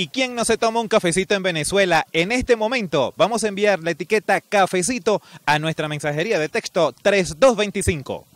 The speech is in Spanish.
¿Y quién no se toma un cafecito en Venezuela? En este momento vamos a enviar la etiqueta cafecito a nuestra mensajería de texto 3225.